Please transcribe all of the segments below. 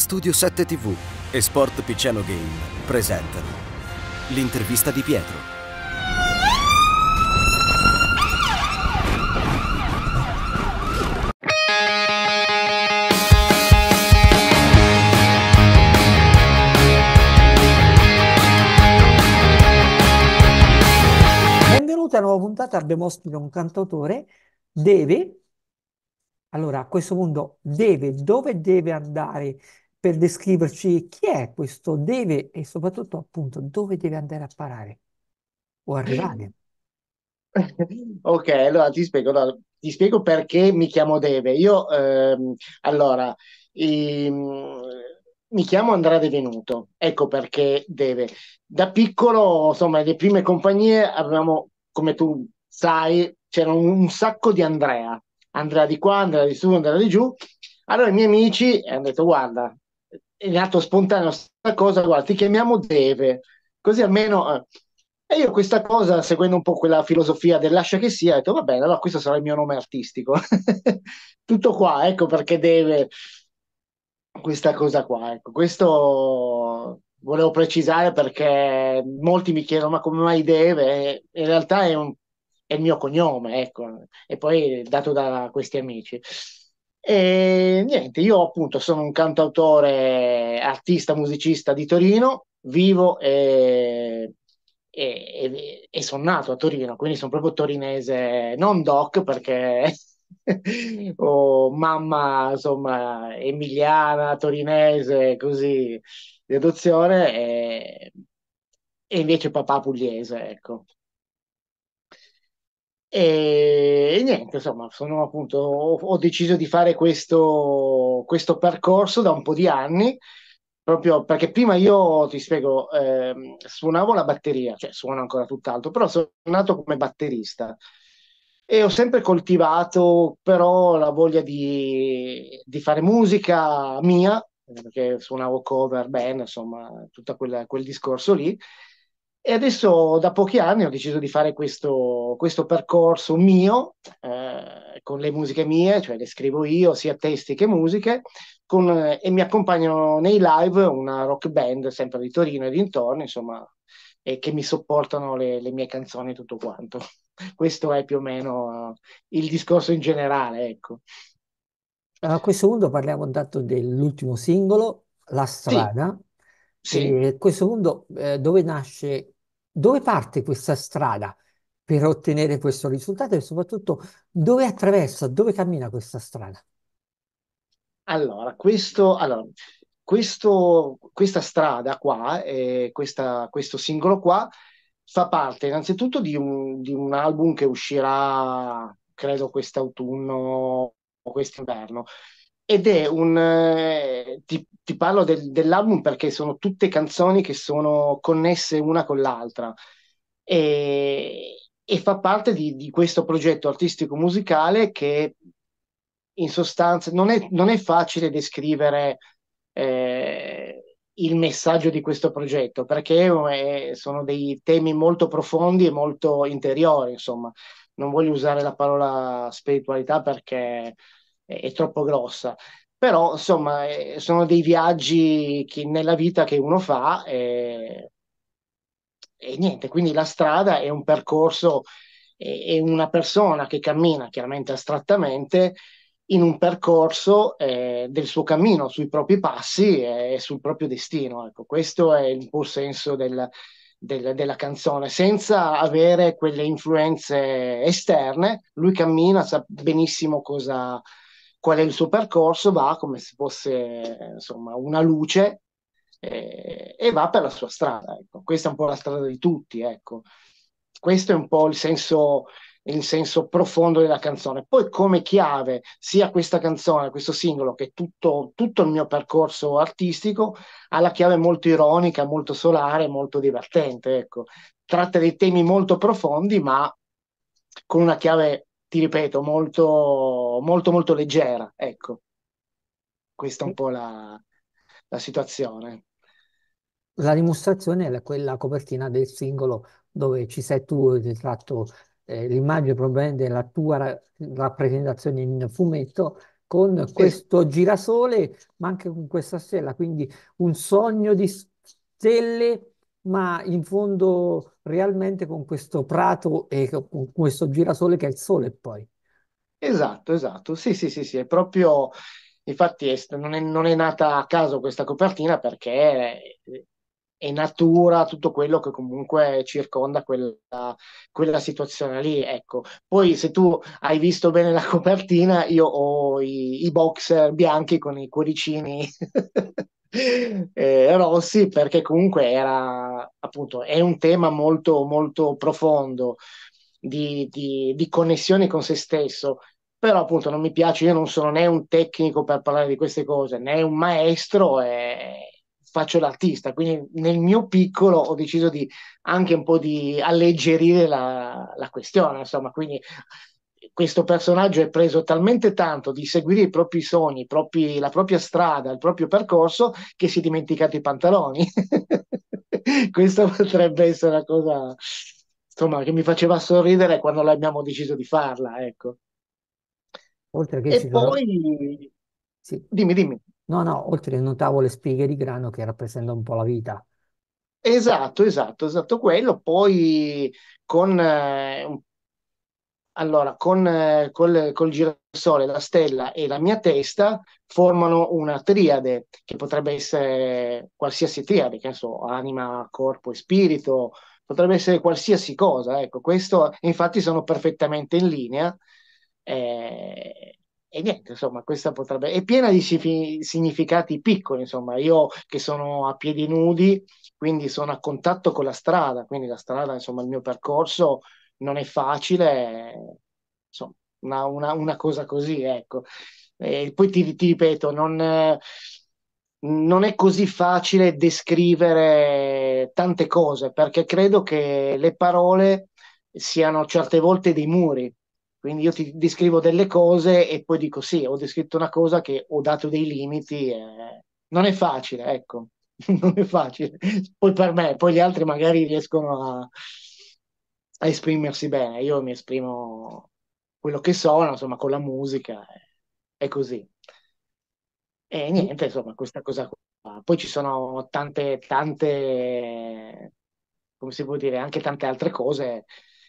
Studio 7 TV e Sport Piceno Game presentano l'intervista di Pietro. Benvenuti alla nuova puntata, abbiamo ospite un cantautore, Deve, allora, a questo punto deve, dove deve andare per descriverci chi è questo deve e soprattutto appunto dove deve andare a parare o arrivare. Ok, allora ti spiego, no, ti spiego perché mi chiamo Deve. Io, ehm, allora, ehm, mi chiamo Andrea De Venuto, ecco perché Deve. Da piccolo, insomma, le prime compagnie avevamo, come tu sai, c'era un, un sacco di Andrea. Andrea di qua, Andrea di su, Andrea di giù. Allora i miei amici hanno detto, guarda, è nato spontaneo questa cosa, guarda, ti chiamiamo Deve, così almeno... Eh. E io questa cosa, seguendo un po' quella filosofia del lascia che sia, ho detto va bene, allora questo sarà il mio nome artistico. Tutto qua, ecco perché deve questa cosa qua. Ecco. Questo volevo precisare perché molti mi chiedono ma come mai deve? In realtà è, un, è il mio cognome, ecco, e poi dato da questi amici. E niente, io appunto sono un cantautore, artista, musicista di Torino, vivo e, e, e, e sono nato a Torino, quindi sono proprio torinese, non doc perché ho mamma insomma emiliana, torinese, così di adozione e, invece papà pugliese, ecco. E niente, insomma, sono appunto, ho, ho deciso di fare questo, questo, percorso da un po' di anni, proprio perché prima io, ti spiego, eh, suonavo la batteria, cioè suono ancora tutt'altro, però sono nato come batterista e ho sempre coltivato però la voglia di, di fare musica mia, perché suonavo cover, band, insomma, tutto quel discorso lì e adesso da pochi anni ho deciso di fare questo, questo percorso mio, eh, con le musiche mie, cioè le scrivo io, sia testi che musiche, con, eh, e mi accompagno nei live una rock band sempre di Torino e dintorni, insomma, e che mi sopportano le, le mie canzoni e tutto quanto. Questo è più o meno eh, il discorso in generale, ecco. A questo punto parliamo intanto dell'ultimo singolo, La strada. Sì sì. E a questo mondo, eh, dove nasce, dove parte questa strada per ottenere questo risultato e soprattutto dove attraversa, dove cammina questa strada? Allora, questo, allora, questo, questa strada qua, eh, questa, questo singolo qua, fa parte innanzitutto di un, di un album che uscirà, credo, quest'autunno o quest'inverno, ed è un... Eh, ti, ti, parlo del, dell'album perché sono tutte canzoni che sono connesse una con l'altra e, e fa parte di, di questo progetto artistico-musicale che in sostanza non è, non è facile descrivere eh, il messaggio di questo progetto perché eh, sono dei temi molto profondi e molto interiori, insomma. Non voglio usare la parola spiritualità perché è, è troppo grossa però insomma eh, sono dei viaggi che, nella vita che uno fa e, eh, e, niente, quindi la strada è un percorso, è, è, una persona che cammina chiaramente astrattamente in un percorso eh, del suo cammino, sui propri passi e, e sul proprio destino. Ecco, questo è il buon senso del, del, della canzone, senza avere quelle influenze esterne, lui cammina, sa benissimo cosa, qual è il suo percorso, va come se fosse insomma, una luce eh, e va per la sua strada. Ecco. Questa è un po' la strada di tutti. Ecco. Questo è un po' il senso, il senso profondo della canzone. Poi come chiave sia questa canzone, questo singolo, che tutto, tutto il mio percorso artistico, ha la chiave molto ironica, molto solare, molto divertente. Ecco. Tratta dei temi molto profondi, ma con una chiave ti ripeto, molto, molto, molto leggera. Ecco, questa è un po' la, la situazione. La dimostrazione è quella copertina del singolo dove ci sei tu il ritratto, eh, l'immagine probabilmente della tua ra- rappresentazione in fumetto con questo girasole, ma anche con questa stella, quindi un sogno di stelle ma in fondo realmente con questo prato e con questo girasole che è il sole poi. Esatto, esatto, sì, sì, sì, sì, è proprio, infatti è, non, è, non, è, nata a caso questa copertina perché è, eh, è natura tutto quello che comunque circonda quella, quella, situazione lì, ecco. Poi se tu hai visto bene la copertina, io ho i, i boxer bianchi con i cuoricini. eh, Rossi perché comunque era appunto è un tema molto molto profondo di, di, di connessione con se stesso però appunto non mi piace, io non sono né un tecnico per parlare di queste cose, né un maestro e faccio l'artista, quindi nel mio piccolo ho deciso di anche un po' di alleggerire la, la questione, insomma, quindi questo personaggio è preso talmente tanto di seguire i propri sogni, propri, la propria strada, il proprio percorso, che si è dimenticato i pantaloni. Questa potrebbe essere una cosa insomma, che mi faceva sorridere quando abbiamo deciso di farla. Ecco. Oltre che e poi... Sì. Dimmi, dimmi. No, no, oltre che notavo le spighe di grano che rappresentano un po' la vita. Esatto, esatto, esatto quello. Poi con eh, un allora, con, eh, col, col, girasole, la stella e la mia testa formano una triade, che potrebbe essere qualsiasi triade, che ne so, anima, corpo e spirito, potrebbe essere qualsiasi cosa. Ecco, questo infatti sono perfettamente in linea. Eh, e niente, insomma, questa potrebbe... È piena di significati piccoli, insomma, io che sono a piedi nudi, quindi sono a contatto con la strada, quindi la strada, insomma, il mio percorso non è facile, insomma, una, una, una cosa così, ecco. E poi ti, ti ripeto, non, non è così facile descrivere tante cose perché credo che le parole siano certe volte dei muri. Quindi io ti descrivo delle cose e poi dico sì, ho descritto una cosa che ho dato dei limiti. E... Non è facile, ecco, non è facile. Poi per me, poi gli altri magari riescono a, a esprimersi bene. Io mi esprimo quello che sono, insomma, con la musica, è così. E mm. niente, insomma, questa cosa qua. Poi ci sono tante, tante, come si può dire, anche tante altre cose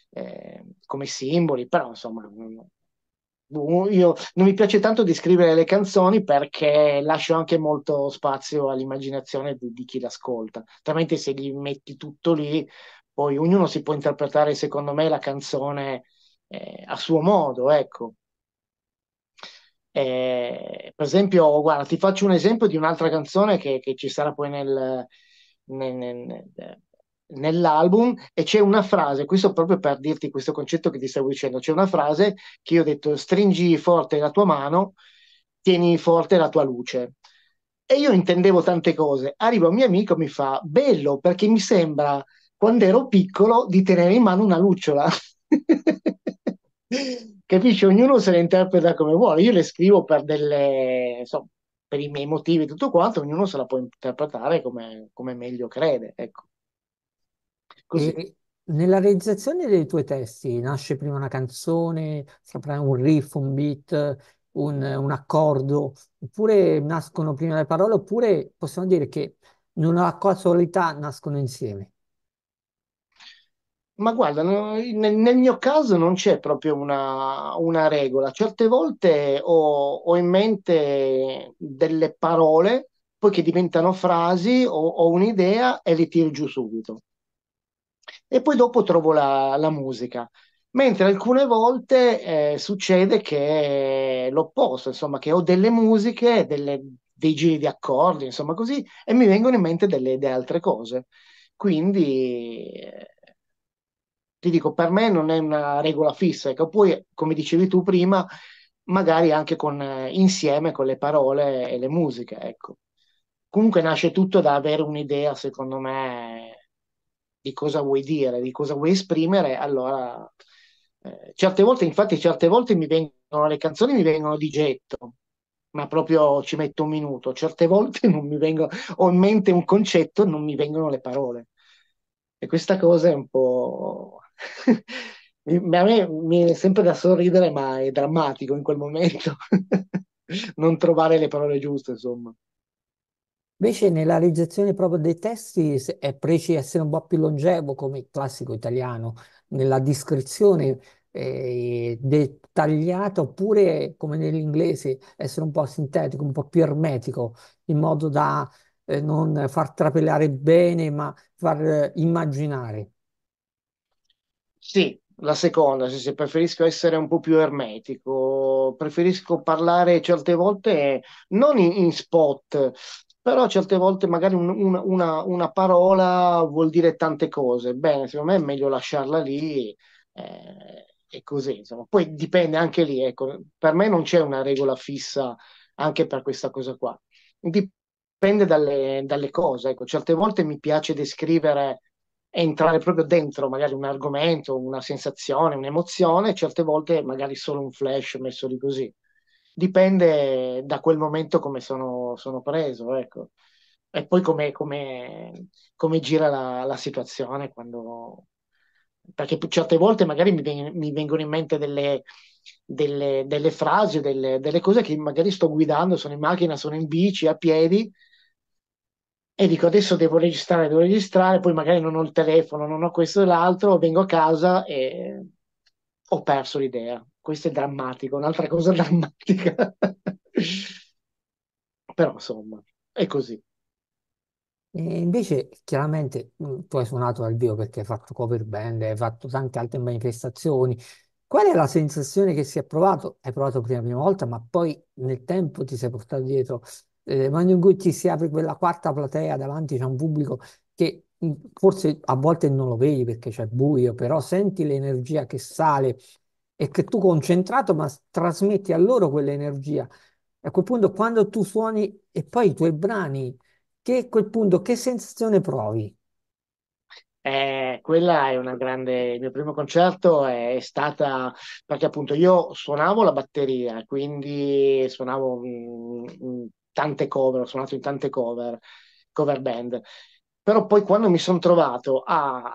eh, come simboli, però insomma, mm, io non mi piace tanto descrivere le canzoni perché lascio anche molto spazio all'immaginazione di, di chi l'ascolta, altrimenti se gli metti tutto lì poi ognuno si può interpretare, secondo me, la canzone eh, a suo modo, ecco. Eh, per esempio, guarda, ti faccio un esempio di un'altra canzone che, che ci sarà poi nel, nel, nel, nell'album e c'è una frase, questo proprio per dirti questo concetto che ti stavo dicendo, c'è una frase che io ho detto stringi forte la tua mano, tieni forte la tua luce. E io intendevo tante cose. Arriva un mio amico mi fa, bello, perché mi sembra quando ero piccolo di tenere in mano una lucciola. Capisci? Ognuno se la interpreta come vuole. Io le scrivo per delle, insomma, per i miei motivi, tutto quanto, ognuno se la può interpretare come, come meglio crede. Ecco. E, nella realizzazione dei tuoi testi nasce prima una canzone, un riff, un beat, un, un, accordo, oppure nascono prima le parole, oppure possiamo dire che in una casualità nascono insieme. Ma guarda, nel, mio caso non c'è proprio una, una regola. Certe volte ho, ho in mente delle parole, poi che diventano frasi, ho, ho un'idea e le tiro giù subito. E poi dopo trovo la, la musica. Mentre alcune volte eh, succede che è l'opposto, insomma, che ho delle musiche, delle, dei giri di accordi, insomma così, e mi vengono in mente delle, delle altre cose. Quindi eh, ti dico, per me non è una regola fissa, ecco. poi come dicevi tu prima, magari anche con, eh, insieme con le parole e le musiche, ecco. Comunque nasce tutto da avere un'idea, secondo me, di cosa vuoi dire, di cosa vuoi esprimere, allora eh, certe volte, infatti, certe volte mi vengono le canzoni mi vengono di getto, ma proprio ci metto un minuto, certe volte non mi vengono, ho in mente un concetto, non mi vengono le parole. E questa cosa è un po' a me mi è sempre da sorridere, ma è drammatico in quel momento non trovare le parole giuste, insomma. Invece nella realizzazione proprio dei testi è preciso essere un po' più longevo come il classico italiano, nella descrizione eh, dettagliata oppure come nell'inglese essere un po' sintetico, un po' più ermetico, in modo da eh, non far trapelare bene ma far eh, immaginare. Sì, la seconda, se, sì, preferisco essere un po' più ermetico, preferisco parlare certe volte non in, in spot, però certe volte magari un, un, una, una, parola vuol dire tante cose. Bene, secondo me è meglio lasciarla lì eh, e così, insomma. Poi dipende anche lì, ecco, per me non c'è una regola fissa anche per questa cosa qua. Dipende dalle, dalle cose, ecco, certe volte mi piace descrivere entrare proprio dentro magari un argomento, una sensazione, un'emozione, certe volte magari solo un flash messo lì così. Dipende da quel momento come sono, sono preso, ecco. E poi come, come, come gira la, la, situazione quando... Perché certe volte magari mi, veng- mi vengono in mente delle, delle, delle frasi, delle, delle cose che magari sto guidando, sono in macchina, sono in bici, a piedi, e dico adesso devo registrare, devo registrare, poi magari non ho il telefono, non ho questo e l'altro, vengo a casa e ho perso l'idea. Questo è drammatico, un'altra cosa drammatica. Però insomma, è così. E invece, chiaramente, mm, tu hai suonato dal vivo perché hai fatto cover band, hai fatto tante altre manifestazioni. Qual è la sensazione che si è provato? Hai provato prima, prima volta, ma poi nel tempo ti sei portato dietro eh, Magno Gucci si apre quella quarta platea davanti a un pubblico che mm, forse a volte non lo vedi perché c'è buio, però senti l'energia che sale e che tu concentrato ma trasmetti a loro quell'energia. A quel punto quando tu suoni e poi i tuoi brani, che a quel punto che sensazione provi? Eh, quella è una grande. Il mio primo concerto è stata perché appunto io suonavo la batteria, quindi suonavo mh, mh, tante cover, ho suonato in tante cover, cover band. Però poi quando mi sono trovato a,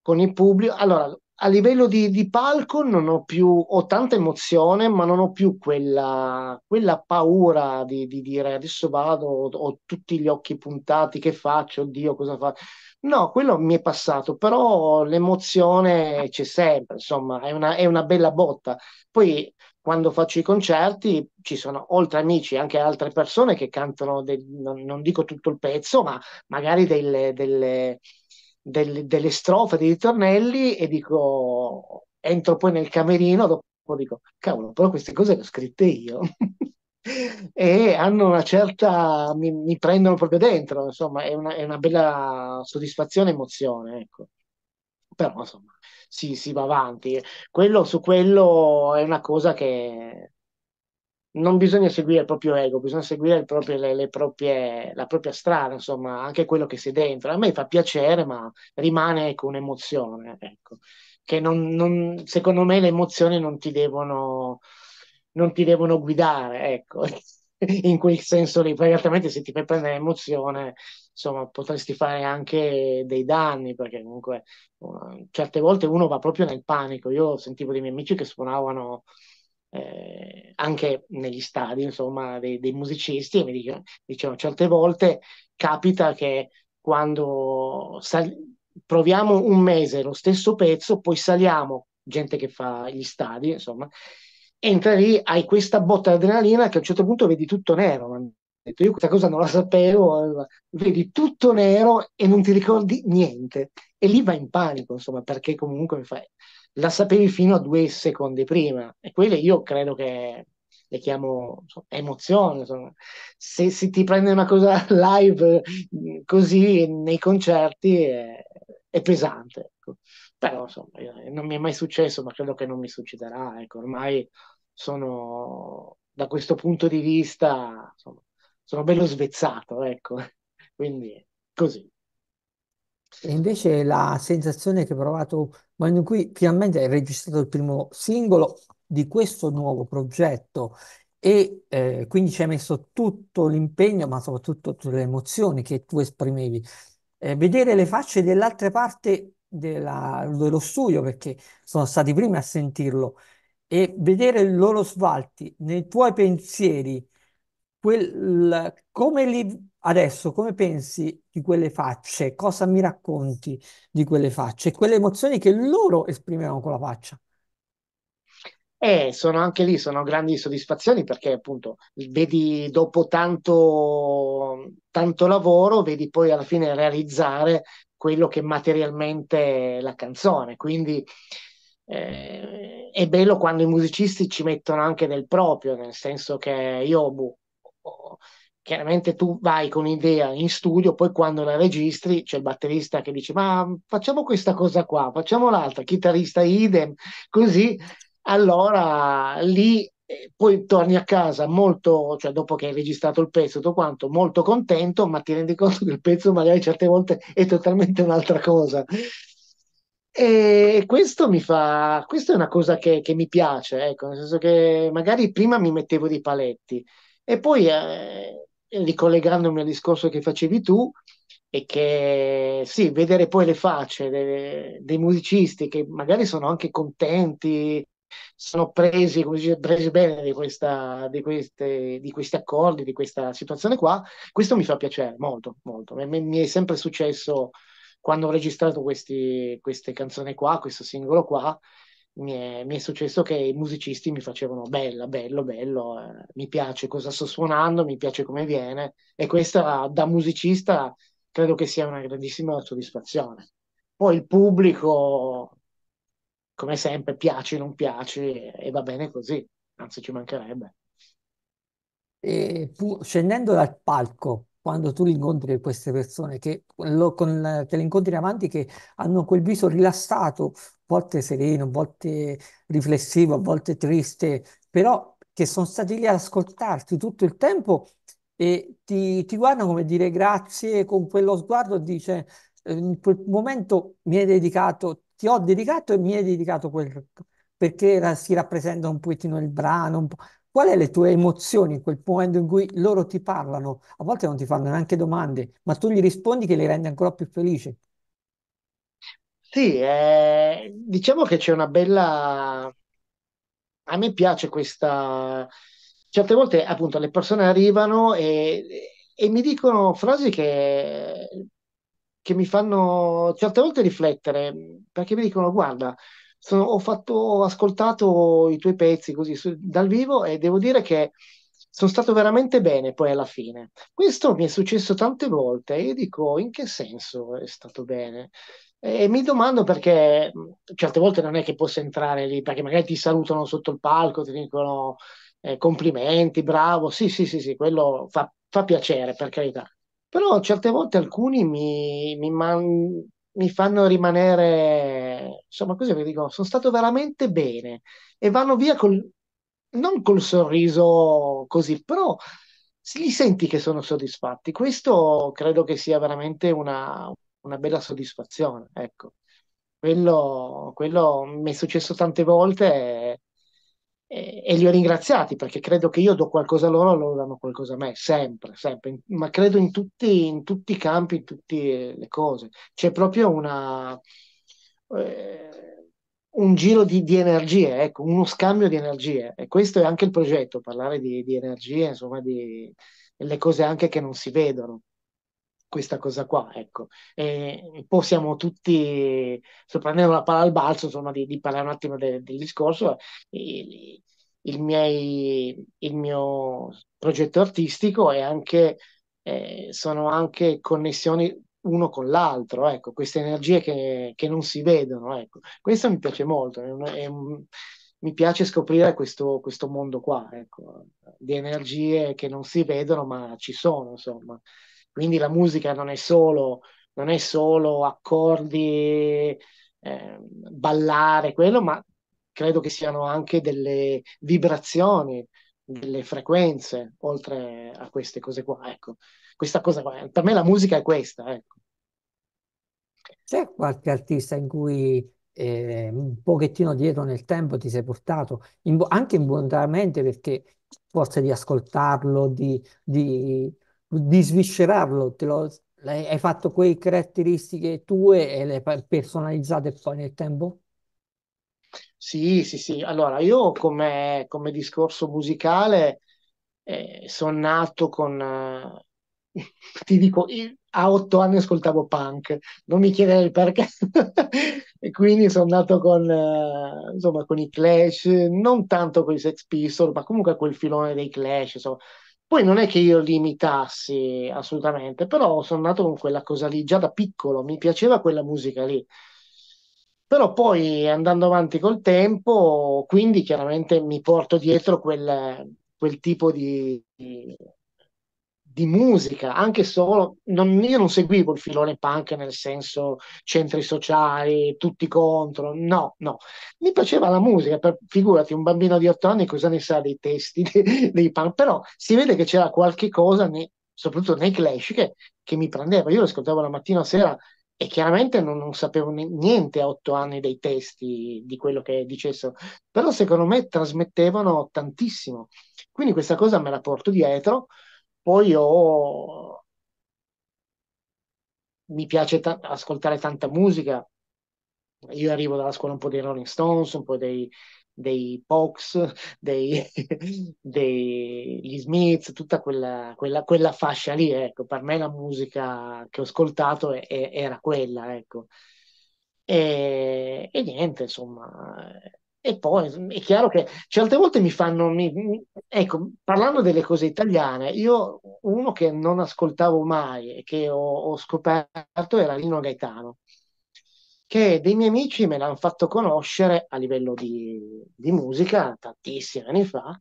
con il pubblico, allora a livello di, di, palco non ho più, ho tanta emozione, ma non ho più quella, quella paura di, di, dire adesso vado, ho, ho, tutti gli occhi puntati, che faccio, oddio cosa fa. No, quello mi è passato, però l'emozione c'è sempre, insomma, è una, è una bella botta. Poi quando faccio i concerti ci sono oltre amici anche altre persone che cantano, del, non, non, dico tutto il pezzo, ma magari delle, delle, delle, delle strofe, dei ritornelli e dico, entro poi nel camerino, dopo dico, cavolo, però queste cose le ho scritte io. e hanno una certa, mi, mi, prendono proprio dentro, insomma, è una, è una bella soddisfazione e emozione, ecco. Però, insomma, si, si va avanti. Quello, su quello è una cosa che non bisogna seguire il proprio ego, bisogna seguire proprio, le, le proprie, la propria strada, insomma, anche quello che sei dentro. A me fa piacere, ma rimane ecco, un'emozione, ecco, che non, non, secondo me le emozioni non ti devono, non ti devono guidare, ecco, in quel senso lì, perché altrimenti se ti fai prendere emozione insomma, potresti fare anche dei danni, perché comunque uh, certe volte uno va proprio nel panico. Io sentivo dei miei amici che suonavano eh, anche negli stadi, insomma, dei, dei musicisti e mi dicevano, dicevano certe volte capita che quando sal- proviamo un mese lo stesso pezzo, poi saliamo, gente che fa gli stadi, insomma, entra lì, hai questa botta di adrenalina che a un certo punto vedi tutto nero, detto, io questa cosa non la sapevo, vedi tutto nero e non ti ricordi niente. E lì va in panico, insomma, perché comunque fai, la sapevi fino a due secondi prima. E quelle io credo che le chiamo insomma, emozioni. Insomma. Se, se, ti prende una cosa live mm, così nei concerti è, è pesante. Ecco. Però insomma, eh, non mi è mai successo, ma credo che non mi succederà. Ecco. Ormai sono da questo punto di vista insomma, sono bello svezzato, ecco, quindi così. E invece la sensazione che ho provato quando qui finalmente hai registrato il primo singolo di questo nuovo progetto e eh, quindi ci hai messo tutto l'impegno, ma soprattutto tutte le emozioni che tu esprimevi. Eh, vedere le facce dell'altra parte della, dello studio, perché sono stati i primi a sentirlo, e vedere i loro svalti nei tuoi pensieri, quel, come li, adesso, come pensi di quelle facce? Cosa mi racconti di quelle facce? quelle emozioni che loro esprimevano con la faccia? Eh, sono anche lì, sono grandi soddisfazioni perché appunto vedi dopo tanto, tanto lavoro, vedi poi alla fine realizzare quello che materialmente è la canzone. Quindi eh, è bello quando i musicisti ci mettono anche del proprio, nel senso che io boh, chiaramente tu vai con idea in studio, poi quando la registri c'è il batterista che dice ma facciamo questa cosa qua, facciamo l'altra, chitarrista idem, così allora lì eh, poi torni a casa molto, cioè dopo che hai registrato il pezzo, tutto quanto, molto contento, ma ti rendi conto che il pezzo magari certe volte è totalmente un'altra cosa. E questo mi fa, questa è una cosa che, che mi piace, ecco, nel senso che magari prima mi mettevo dei paletti, e poi, eh, ricollegandomi al discorso che facevi tu, e che sì, vedere poi le facce dei, dei musicisti che magari sono anche contenti, sono presi, dice, presi bene di, questa, di, queste, di, questi accordi, di questa situazione qua, questo mi fa piacere molto, molto. Mi, mi è sempre successo quando ho registrato questi, queste canzoni qua, questo singolo qua, mi è, mi è, successo che i musicisti mi facevano bella, bello, bello, eh, mi piace cosa sto suonando, mi piace come viene e questa da musicista credo che sia una grandissima soddisfazione. Poi il pubblico, come sempre, piace, non piace e va bene così, anzi ci mancherebbe. E fu, scendendo dal palco, quando tu incontri queste persone che lo, con, te le incontri davanti che hanno quel viso rilassato, a volte sereno, a volte riflessivo, a volte triste, però che sono stati lì ad ascoltarti tutto il tempo e ti, ti guardano come dire grazie con quello sguardo, dice ehm, in quel momento mi hai dedicato, ti ho dedicato e mi hai dedicato quel perché si rappresenta un pochettino il brano, un po' Qual è le tue emozioni in quel momento in cui loro ti parlano? A volte non ti fanno neanche domande, ma tu gli rispondi che li rende ancora più felici. Sì, eh, diciamo che c'è una bella... A me piace questa... Certe volte appunto le persone arrivano e, e mi dicono frasi che, che mi fanno certe volte riflettere, perché mi dicono guarda, sono, ho, fatto, ho, ascoltato i tuoi pezzi così su, dal vivo e devo dire che sono stato veramente bene poi alla fine. Questo mi è successo tante volte e io dico in che senso è stato bene? E mi domando perché certe volte non è che posso entrare lì, perché magari ti salutano sotto il palco, ti dicono eh, complimenti, bravo, sì, sì, sì, sì, quello fa, fa, piacere, per carità. Però certe volte alcuni mi, mi, man, mi fanno rimanere insomma, così vi dicono, sono stato veramente bene e vanno via col, non col sorriso così, però li senti che sono soddisfatti. Questo credo che sia veramente una, una bella soddisfazione. Ecco, quello, quello, mi è successo tante volte e, e, e, li ho ringraziati perché credo che io do qualcosa a loro, loro danno qualcosa a me, sempre, sempre, ma credo in tutti, in tutti i campi, in tutte le cose. C'è proprio una eh, un giro di, di, energie, ecco, uno scambio di energie. E questo è anche il progetto, parlare di, di energie, insomma, di, le cose anche che non si vedono questa cosa qua, ecco. E siamo tutti, sto prendendo la palla al balzo, insomma, di, di parlare un attimo de, del discorso, il, il, miei, il, mio progetto artistico è anche, eh, sono anche connessioni uno con l'altro, ecco, queste energie che, che non si vedono. Ecco. Questo mi piace molto, è un, è un, mi piace scoprire questo, questo mondo qua, ecco, di energie che non si vedono ma ci sono, insomma. Quindi la musica non è solo, non è solo accordi, eh, ballare, quello, ma credo che siano anche delle vibrazioni delle frequenze, oltre a queste cose qua, ecco. Questa cosa qua, per me la musica è questa, ecco. C'è qualche artista in cui eh, un pochettino dietro nel tempo ti sei portato, in bu- anche involontariamente perché forse di ascoltarlo, di, di, di sviscerarlo, te lo, hai fatto quelle caratteristiche tue e le hai personalizzate poi nel tempo? Sì, sì, sì. Allora, io come, come discorso musicale eh, sono nato con... eh, ti dico, io a otto anni ascoltavo punk, non mi chiedere il perché. E quindi sono nato con, eh, insomma, con i Clash, non tanto con i Sex Pistols, ma comunque quel filone dei Clash, insomma. Poi non è che io li imitassi assolutamente, però sono nato con quella cosa lì già da piccolo, mi piaceva quella musica lì. Però poi andando avanti col tempo, quindi chiaramente mi porto dietro quel, quel tipo di, di, di, musica, anche solo, non, io non seguivo il filone punk nel senso centri sociali, tutti contro, no, no, mi piaceva la musica, per, figurati un bambino di otto anni cosa ne sa dei testi dei, dei punk, però si vede che c'era qualche cosa, nei, soprattutto nei Clash, che, che mi prendeva, io lo ascoltavo la mattina a sera e chiaramente non, non sapevo niente a otto anni dei testi di quello che dicessero, però secondo me trasmettevano tantissimo. Quindi questa cosa me la porto dietro, poi ho... mi piace ta- ascoltare tanta musica, io arrivo dalla scuola un po' dei Rolling Stones, un po' dei, dei Pox, dei, degli Smiths, tutta quella, quella, quella, fascia lì, ecco, per me la musica che ho ascoltato è, è, era quella, ecco. E, e, niente, insomma. E poi è chiaro che certe volte mi fanno, mi, mi, ecco, parlando delle cose italiane, io uno che non ascoltavo mai e che ho, ho scoperto era Lino Gaetano che dei miei amici me l'hanno fatto conoscere a livello di, di musica tantissimi anni fa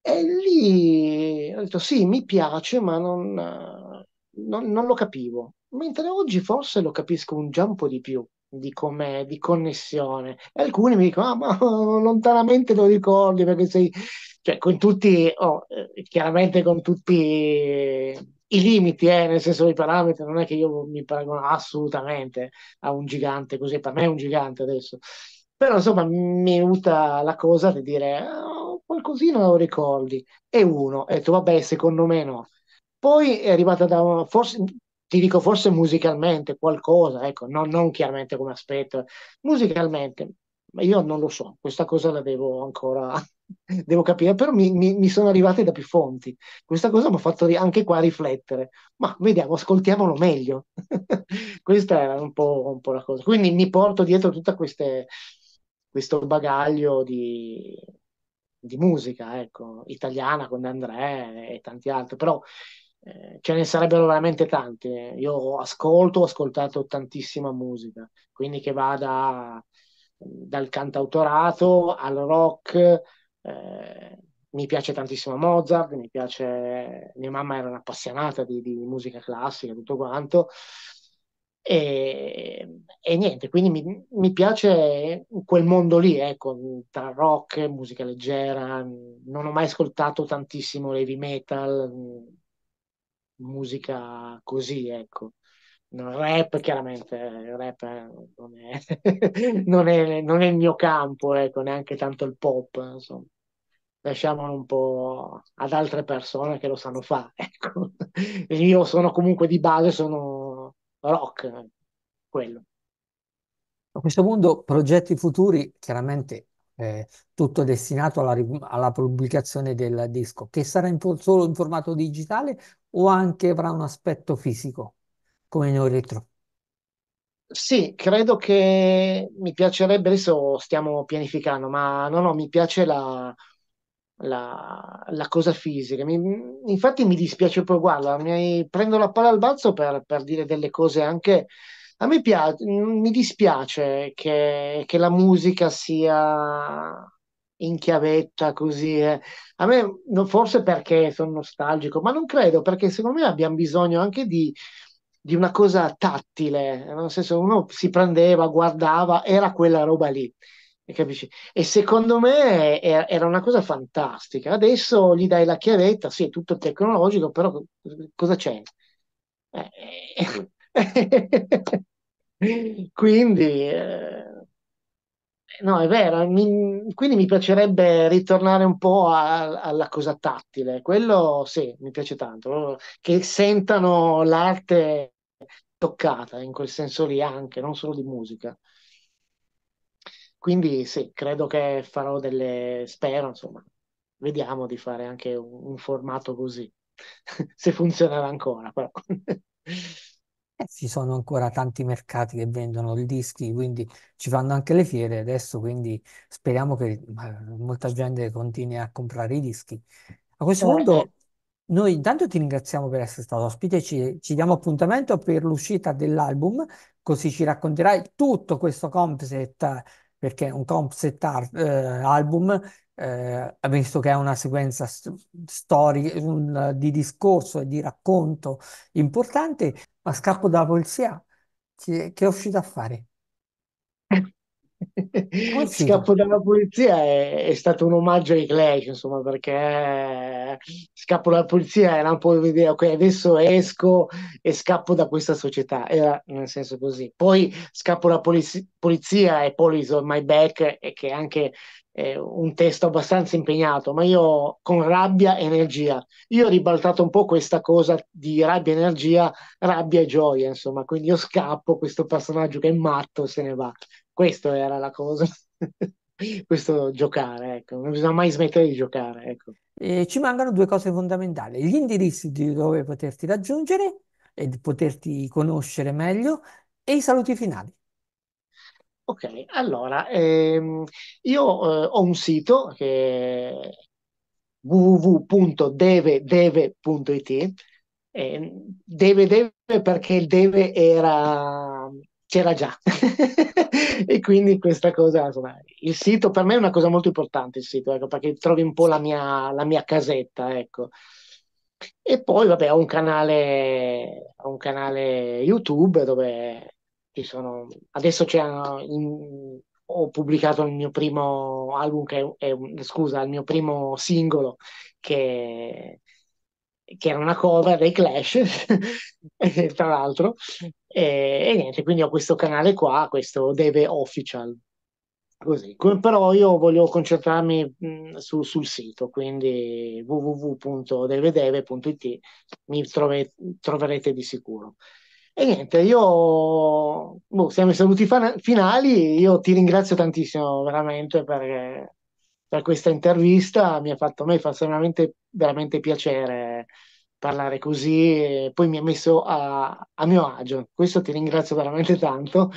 e lì ho detto sì, mi piace, ma non, non, non lo capivo. Mentre oggi forse lo capisco un già un po' di più di com'è, di connessione. E alcuni mi dicono, ah, ma lontanamente lo ricordi perché sei... Cioè, con tutti, oh, eh, chiaramente con tutti i limiti, eh, nel senso dei parametri, non è che io mi paragono assolutamente a un gigante così, per me è un gigante adesso. Però insomma mi aiuta la cosa di dire oh, qualcosina lo ricordi. E uno, e tu vabbè, secondo me no. Poi è arrivata da forse ti dico forse musicalmente qualcosa, ecco, non, non chiaramente come aspetto, musicalmente, ma io non lo so, questa cosa la devo ancora devo capire, però mi, mi, mi, sono arrivate da più fonti. Questa cosa mi ha fatto anche qua riflettere, ma vediamo, ascoltiamolo meglio. Questa era un po', un po', la cosa. Quindi mi porto dietro tutto questo bagaglio di, di, musica, ecco, italiana con Andrea e tanti altri, però eh, ce ne sarebbero veramente tante. Eh. Io ascolto, ho ascoltato tantissima musica, quindi che vada mm, dal cantautorato al rock eh, mi piace tantissimo Mozart, mi piace, mia mamma era un'appassionata di, di musica classica, e tutto quanto. E, e niente, quindi mi, mi, piace quel mondo lì, ecco, tra rock, musica leggera, non ho mai ascoltato tantissimo heavy metal, musica così, ecco. No, rap chiaramente, il rap eh, non è, non è, non è il mio campo, ecco, neanche tanto il pop, insomma. Lasciamolo un po' ad altre persone che lo sanno fare. Ecco. Io sono comunque di base, sono rock, quello. A questo punto, progetti futuri, chiaramente eh, tutto destinato alla, alla, pubblicazione del disco, che sarà in, solo in formato digitale o anche avrà un aspetto fisico? come Neuroelectro. Sì, credo che mi piacerebbe, adesso stiamo pianificando, ma no, no, mi piace la, la, la cosa fisica. Mi- infatti mi dispiace poi, guarda, mi- prendo la palla al balzo per, per dire delle cose anche... A me piace, mm, mi dispiace che, che la musica sia in chiavetta così. eh. A me, no, forse perché sono nostalgico, ma non credo, perché secondo me abbiamo bisogno anche di di una cosa tattile, nel senso uno si prendeva, guardava, era quella roba lì. Capisci? E secondo me era una cosa fantastica. Adesso gli dai la chiavetta, sì, è tutto tecnologico, però cosa c'è? Eh, eh, quindi eh, No, è vero, mi, quindi mi piacerebbe ritornare un po' a, alla cosa tattile, quello sì, mi piace tanto, che sentano l'arte toccata in quel senso lì anche, non solo di musica. Quindi sì, credo che farò delle, spero, insomma, vediamo di fare anche un, un formato così, se funzionerà ancora, però. Eh, ci sono ancora tanti mercati che vendono i dischi, quindi ci fanno anche le fiere adesso, quindi speriamo che molta gente continui a comprare i dischi. A questo certo. punto, noi intanto ti ringraziamo per essere stato ospite, ci, ci diamo appuntamento per l'uscita dell'album, così ci racconterai tutto questo concept, perché è un concept art, eh, album, eh, visto che è una sequenza storica di discorso e di racconto importante ma scappo dalla polizia, che, che è uscito a fare? Scappo dalla polizia è, è, stato un omaggio ai Clash, insomma, perché eh, Scappo dalla polizia era un po' l'idea, ok, adesso esco e scappo da questa società, era nel senso così. Poi Scappo dalla polizia e Police on my back, che è anche eh, un testo abbastanza impegnato, ma io con rabbia e energia. Io ho ribaltato un po' questa cosa di rabbia e energia, rabbia e gioia, insomma, quindi io scappo, questo personaggio che è matto se ne va. Questo era la cosa. questo giocare, ecco. non bisogna mai smettere di giocare. Ecco. Eh, ci mancano due cose fondamentali, gli indirizzi di dove poterti raggiungere e di poterti conoscere meglio e i saluti finali. Ok, allora, ehm, io eh, ho un sito che è www.devedeve.it eh, deve deve perché il deve era c'era già. e quindi questa cosa, insomma, il sito per me è una cosa molto importante, il sito, ecco, perché trovi un po' la mia, la mia casetta, ecco. E poi, vabbè, ho un canale, ho un canale YouTube dove ci sono, adesso c'è, in, ho pubblicato il mio primo album, che è, è, scusa, il mio primo singolo che che era una cover dei Clash, tra l'altro, e, e, niente, quindi ho questo canale qua, questo Deve Official. Così. Però io voglio concentrarmi su, sul sito, quindi www.devedeve.it mi trove, troverete di sicuro. E niente, io boh, siamo i saluti fan- finali, io ti ringrazio tantissimo veramente perché per questa intervista. Mi ha fatto, a me fa veramente, veramente piacere parlare così e poi mi ha messo a, a mio agio. Questo ti ringrazio veramente tanto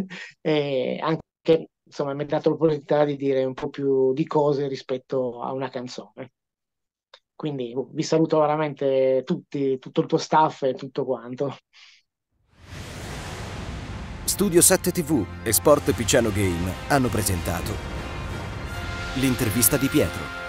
e anche insomma mi ha dato l'opportunità di dire un po' più di cose rispetto a una canzone. Quindi boh, vi saluto veramente tutti, tutto il tuo staff e tutto quanto. Studio 7 TV e Sport Picciano Game hanno presentato L'intervista di Pietro.